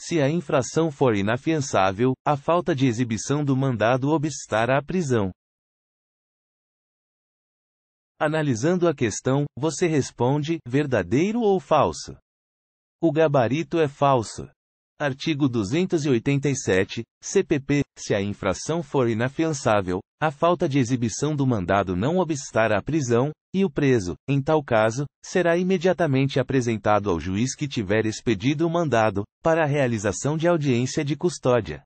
Se a infração for inafiançável, a falta de exibição do mandado obstará a prisão. Analisando a questão, você responde: verdadeiro ou falso? O gabarito é falso. Artigo 287, CPP. Se a infração for inafiançável, a falta de exibição do mandado não obstará a prisão, e o preso, em tal caso, será imediatamente apresentado ao juiz que tiver expedido o mandado, para a realização de audiência de custódia.